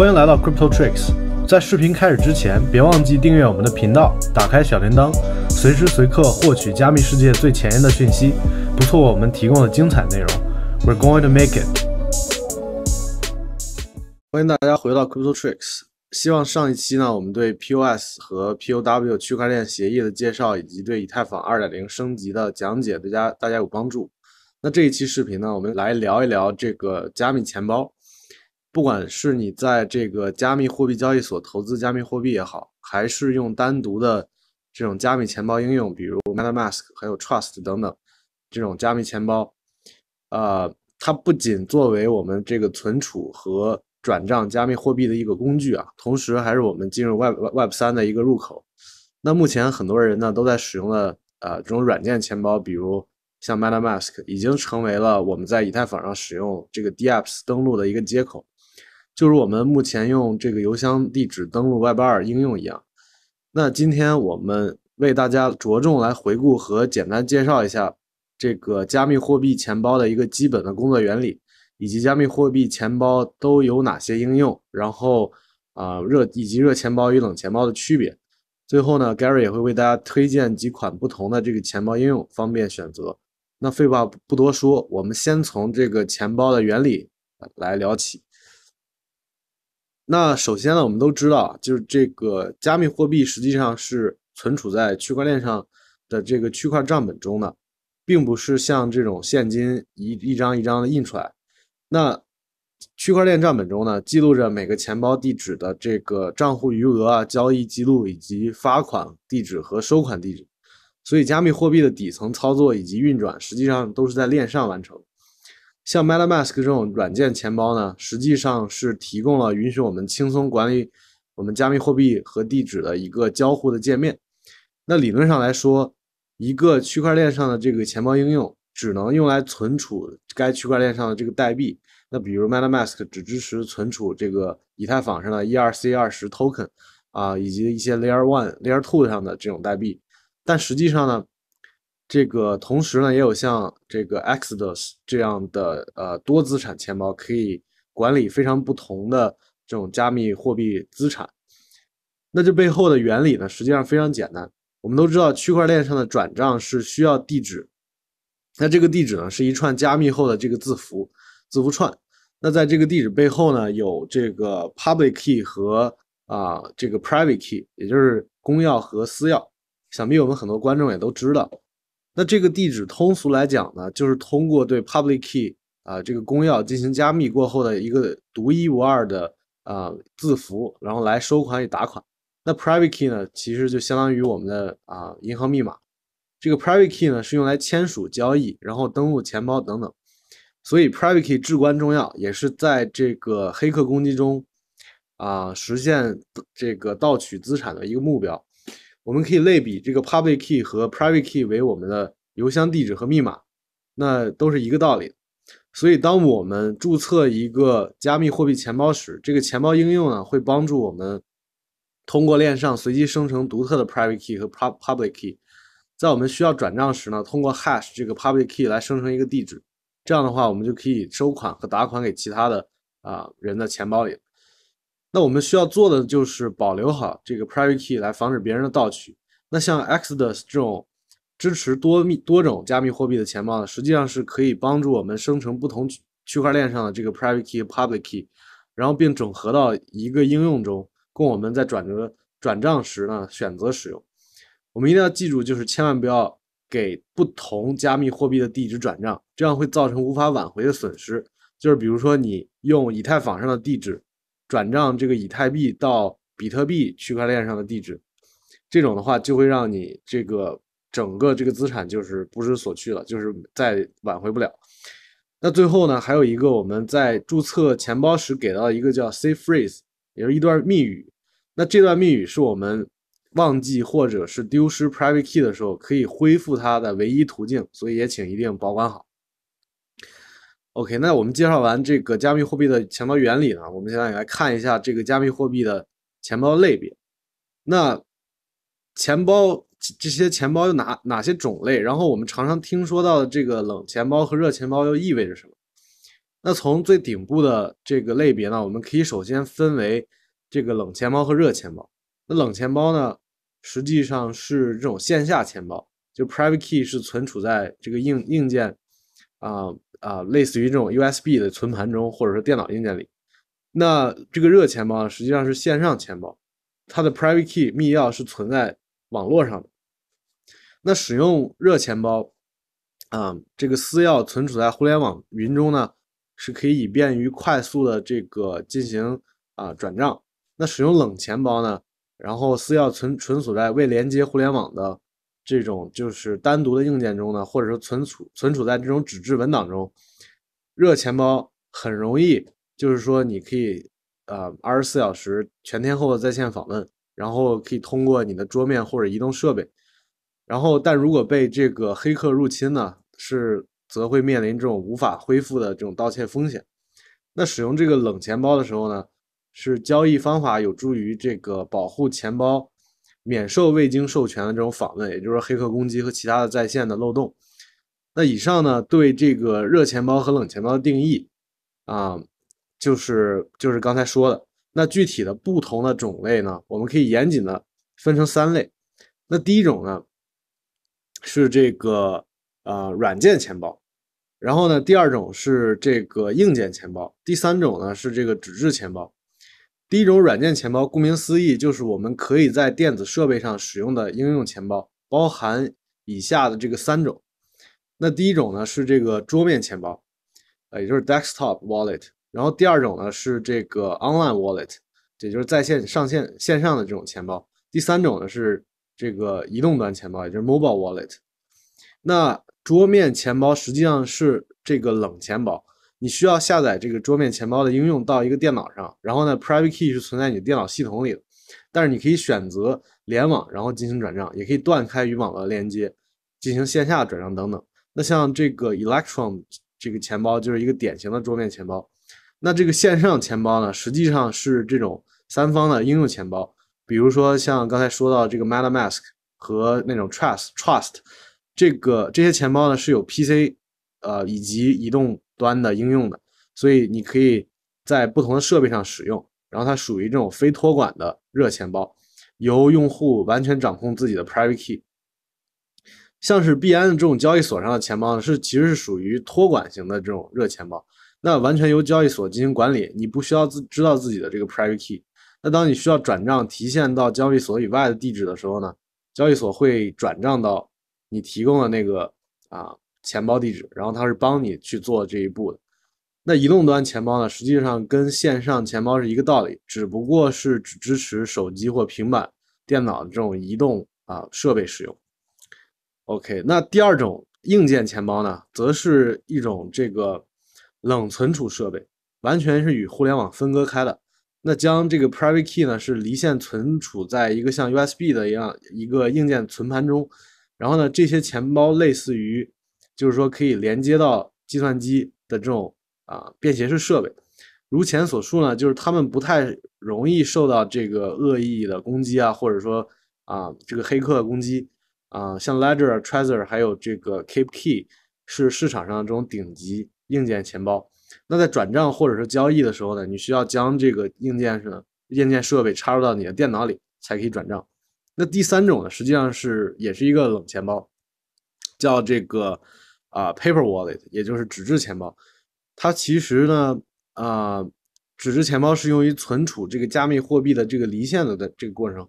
欢迎来到 Crypto Tricks。在视频开始之前，别忘记订阅我们的频道，打开小铃铛，随时随刻获取加密世界最前沿的讯息，不错过我们提供的精彩内容。We're going to make it。欢迎大家回到 Crypto Tricks。希望上一期呢，我们对 POS 和 POW 区块链协议的介绍，以及对以太坊二点零升级的讲解，对家大家有帮助。那这一期视频呢，我们来聊一聊这个加密钱包。不管是你在这个加密货币交易所投资加密货币也好，还是用单独的这种加密钱包应用，比如 MetaMask、还有 Trust 等等这种加密钱包，呃，它不仅作为我们这个存储和转账加密货币的一个工具啊，同时还是我们进入 Web Web 三的一个入口。那目前很多人呢都在使用的呃这种软件钱包，比如像 MetaMask，已经成为了我们在以太坊上使用这个 DApps 登录的一个接口。就是我们目前用这个邮箱地址登录 Web 2应用一样。那今天我们为大家着重来回顾和简单介绍一下这个加密货币钱包的一个基本的工作原理，以及加密货币钱包都有哪些应用，然后啊热以及热钱包与冷钱包的区别。最后呢，Gary 也会为大家推荐几款不同的这个钱包应用，方便选择。那废话不多说，我们先从这个钱包的原理来聊起。那首先呢，我们都知道，就是这个加密货币实际上是存储在区块链上的这个区块账本中的，并不是像这种现金一一张一张的印出来。那区块链账本中呢，记录着每个钱包地址的这个账户余额啊、交易记录以及发款地址和收款地址。所以，加密货币的底层操作以及运转，实际上都是在链上完成。像 MetaMask 这种软件钱包呢，实际上是提供了允许我们轻松管理我们加密货币和地址的一个交互的界面。那理论上来说，一个区块链上的这个钱包应用只能用来存储该区块链上的这个代币。那比如 MetaMask 只支持存储这个以太坊上的 ERC 二十 token 啊，以及一些 Layer One、Layer Two 上的这种代币。但实际上呢？这个同时呢，也有像这个 Exodus 这样的呃多资产钱包，可以管理非常不同的这种加密货币资产。那这背后的原理呢，实际上非常简单。我们都知道，区块链上的转账是需要地址，那这个地址呢，是一串加密后的这个字符字符串。那在这个地址背后呢，有这个 public key 和啊这个 private key，也就是公钥和私钥。想必我们很多观众也都知道。那这个地址通俗来讲呢，就是通过对 public key 啊这个公钥进行加密过后的一个独一无二的啊字符，然后来收款与打款。那 private key 呢，其实就相当于我们的啊银行密码。这个 private key 呢是用来签署交易，然后登录钱包等等。所以 private key 至关重要，也是在这个黑客攻击中啊实现这个盗取资产的一个目标。我们可以类比这个 public key 和 private key 为我们的邮箱地址和密码，那都是一个道理。所以，当我们注册一个加密货币钱包时，这个钱包应用呢，会帮助我们通过链上随机生成独特的 private key 和 pub public key。在我们需要转账时呢，通过 hash 这个 public key 来生成一个地址。这样的话，我们就可以收款和打款给其他的啊人的钱包里。那我们需要做的就是保留好这个 private key 来防止别人的盗取。那像 X 的这种支持多密多种加密货币的钱包呢，实际上是可以帮助我们生成不同区块链上的这个 private key、public key，然后并整合到一个应用中，供我们在转的转账时呢选择使用。我们一定要记住，就是千万不要给不同加密货币的地址转账，这样会造成无法挽回的损失。就是比如说你用以太坊上的地址。转账这个以太币到比特币区块链上的地址，这种的话就会让你这个整个这个资产就是不知所去了，就是再挽回不了。那最后呢，还有一个我们在注册钱包时给到一个叫 s a f e d phrase，也是一段密语。那这段密语是我们忘记或者是丢失 private key 的时候可以恢复它的唯一途径，所以也请一定保管好。OK，那我们介绍完这个加密货币的钱包原理呢，我们现在来看一下这个加密货币的钱包类别。那钱包这些钱包有哪哪些种类？然后我们常常听说到的这个冷钱包和热钱包又意味着什么？那从最顶部的这个类别呢，我们可以首先分为这个冷钱包和热钱包。那冷钱包呢，实际上是这种线下钱包，就 private key 是存储在这个硬硬件啊。啊，类似于这种 USB 的存盘中，或者是电脑硬件里，那这个热钱包实际上是线上钱包，它的 private key 密钥是存在网络上的。那使用热钱包，啊，这个私钥存储在互联网云中呢，是可以以便于快速的这个进行啊转账。那使用冷钱包呢，然后私钥存存储在未连接互联网的。这种就是单独的硬件中呢，或者是存储存储在这种纸质文档中，热钱包很容易，就是说你可以呃二十四小时全天候的在线访问，然后可以通过你的桌面或者移动设备，然后但如果被这个黑客入侵呢，是则会面临这种无法恢复的这种盗窃风险。那使用这个冷钱包的时候呢，是交易方法有助于这个保护钱包。免受未经授权的这种访问，也就是说黑客攻击和其他的在线的漏洞。那以上呢，对这个热钱包和冷钱包的定义啊，就是就是刚才说的。那具体的不同的种类呢，我们可以严谨的分成三类。那第一种呢，是这个呃软件钱包。然后呢，第二种是这个硬件钱包。第三种呢，是这个纸质钱包。第一种软件钱包，顾名思义，就是我们可以在电子设备上使用的应用钱包，包含以下的这个三种。那第一种呢是这个桌面钱包，呃，也就是 desktop wallet。然后第二种呢是这个 online wallet，也就是在线上线线上的这种钱包。第三种呢是这个移动端钱包，也就是 mobile wallet。那桌面钱包实际上是这个冷钱包。你需要下载这个桌面钱包的应用到一个电脑上，然后呢，private key 是存在你的电脑系统里的，但是你可以选择联网然后进行转账，也可以断开与网络连接进行线下转账等等。那像这个 Electron 这个钱包就是一个典型的桌面钱包。那这个线上钱包呢，实际上是这种三方的应用钱包，比如说像刚才说到这个 MetaMask 和那种 Trust Trust，这个这些钱包呢是有 PC，呃以及移动。端的应用的，所以你可以在不同的设备上使用。然后它属于这种非托管的热钱包，由用户完全掌控自己的 private key。像是币安这种交易所上的钱包呢，是其实是属于托管型的这种热钱包，那完全由交易所进行管理，你不需要自知道自己的这个 private key。那当你需要转账提现到交易所以外的地址的时候呢，交易所会转账到你提供的那个啊。钱包地址，然后它是帮你去做这一步的。那移动端钱包呢，实际上跟线上钱包是一个道理，只不过是只支持手机或平板、电脑这种移动啊设备使用。OK，那第二种硬件钱包呢，则是一种这个冷存储设备，完全是与互联网分割开的。那将这个 private key 呢，是离线存储在一个像 USB 的一样一个硬件存盘中，然后呢，这些钱包类似于。就是说可以连接到计算机的这种啊便携式设备，如前所述呢，就是他们不太容易受到这个恶意的攻击啊，或者说啊这个黑客攻击啊，像 Ledger、Trezor 还有这个 Keep Key 是市场上这种顶级硬件钱包。那在转账或者是交易的时候呢，你需要将这个硬件的硬件设备插入到你的电脑里才可以转账。那第三种呢，实际上是也是一个冷钱包，叫这个。啊，paper wallet 也就是纸质钱包，它其实呢，啊，纸质钱包是用于存储这个加密货币的这个离线的的这个过程。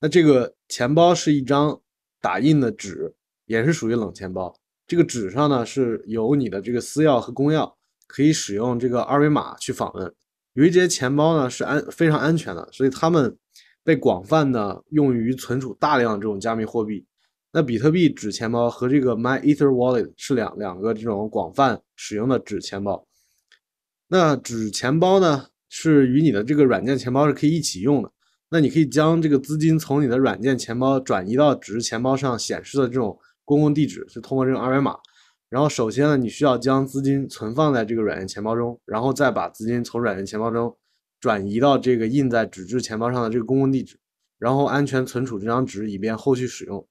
那这个钱包是一张打印的纸，也是属于冷钱包。这个纸上呢，是有你的这个私钥和公钥，可以使用这个二维码去访问。由于这些钱包呢是安非常安全的，所以他们被广泛的用于存储大量这种加密货币。那比特币纸钱包和这个 MyEtherWallet 是两两个这种广泛使用的纸钱包。那纸钱包呢，是与你的这个软件钱包是可以一起用的。那你可以将这个资金从你的软件钱包转移到纸质钱包上显示的这种公共地址，是通过这个二维码。然后首先呢，你需要将资金存放在这个软件钱包中，然后再把资金从软件钱包中转移到这个印在纸质钱包上的这个公共地址，然后安全存储这张纸以便后续使用。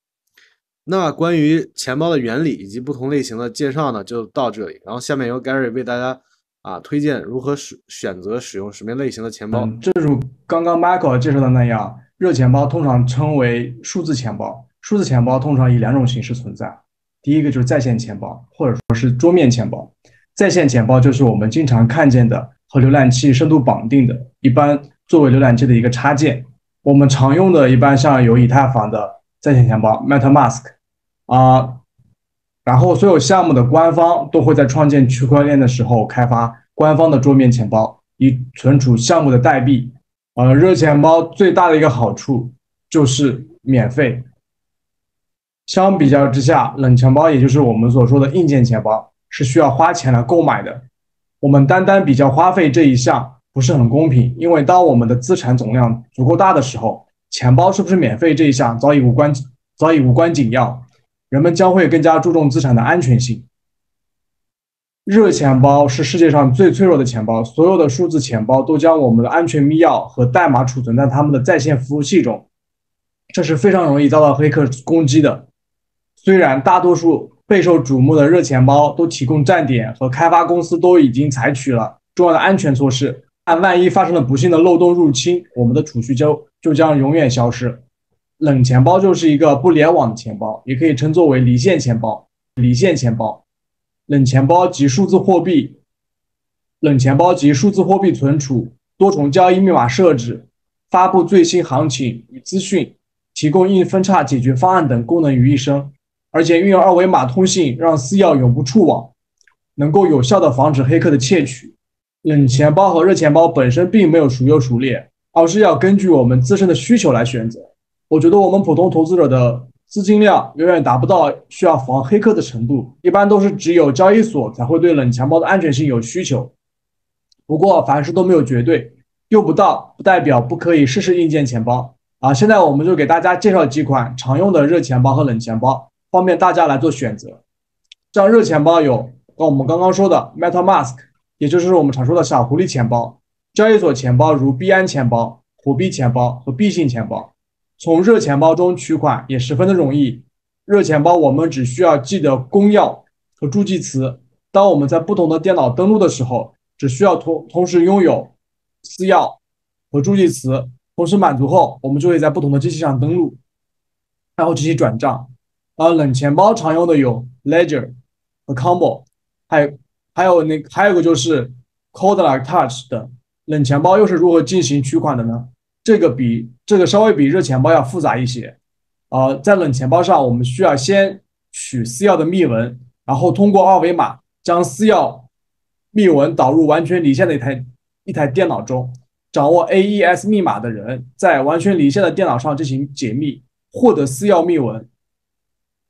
那关于钱包的原理以及不同类型的介绍呢，就到这里。然后下面由 Gary 为大家啊推荐如何使选择使用什么类型的钱包。嗯，正如刚刚 Michael 介绍的那样，热钱包通常称为数字钱包。数字钱包通常以两种形式存在，第一个就是在线钱包，或者说是桌面钱包。在线钱包就是我们经常看见的和浏览器深度绑定的，一般作为浏览器的一个插件。我们常用的一般像有以太坊的在线钱包 MetaMask。啊，然后所有项目的官方都会在创建区块链的时候开发官方的桌面钱包，以存储项目的代币。呃，热钱包最大的一个好处就是免费。相比较之下，冷钱包也就是我们所说的硬件钱包是需要花钱来购买的。我们单单比较花费这一项不是很公平，因为当我们的资产总量足够大的时候，钱包是不是免费这一项早已无关早已无关紧要。人们将会更加注重资产的安全性。热钱包是世界上最脆弱的钱包，所有的数字钱包都将我们的安全密钥和代码储存在他们的在线服务器中，这是非常容易遭到黑客攻击的。虽然大多数备受瞩目的热钱包都提供站点和开发公司都已经采取了重要的安全措施，但万一发生了不幸的漏洞入侵，我们的储蓄就就将永远消失。冷钱包就是一个不联网的钱包，也可以称作为离线钱包。离线钱包，冷钱包及数字货币，冷钱包及数字货币存储、多重交易密码设置、发布最新行情与资讯、提供硬分叉解决方案等功能于一身。而且运用二维码通信，让私钥永不触网，能够有效的防止黑客的窃取。冷钱包和热钱包本身并没有孰优孰劣，而是要根据我们自身的需求来选择。我觉得我们普通投资者的资金量远远达不到需要防黑客的程度，一般都是只有交易所才会对冷钱包的安全性有需求。不过凡事都没有绝对，用不到不代表不可以试试硬件钱包啊。现在我们就给大家介绍几款常用的热钱包和冷钱包，方便大家来做选择。像热钱包有跟我们刚刚说的 MetaMask，也就是我们常说的小狐狸钱包；交易所钱包如币安钱包、虎币钱包和币信钱包。从热钱包中取款也十分的容易。热钱包我们只需要记得公钥和助记词。当我们在不同的电脑登录的时候，只需要同同时拥有私钥和助记词，同时满足后，我们就会在不同的机器上登录，然后进行转账。而冷钱包常用的有 Ledger、和 c o m b o 还有还有那还有个就是 c o l d l i k e Touch 的冷钱包又是如何进行取款的呢？这个比这个稍微比热钱包要复杂一些，呃，在冷钱包上，我们需要先取私钥的密文，然后通过二维码将私钥密文导入完全离线的一台一台电脑中。掌握 AES 密码的人在完全离线的电脑上进行解密，获得私钥密文。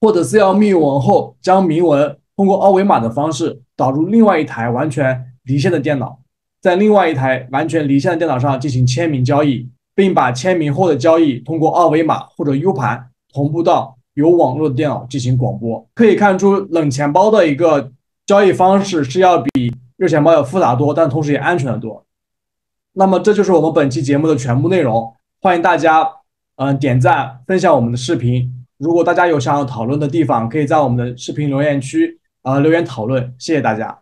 获得私钥密文后，将明文通过二维码的方式导入另外一台完全离线的电脑，在另外一台完全离线的电脑上进行签名交易。并把签名后的交易通过二维码或者 U 盘同步到有网络的电脑进行广播。可以看出，冷钱包的一个交易方式是要比热钱包要复杂多，但同时也安全的多。那么，这就是我们本期节目的全部内容。欢迎大家，嗯，点赞、分享我们的视频。如果大家有想要讨论的地方，可以在我们的视频留言区啊留言讨论。谢谢大家。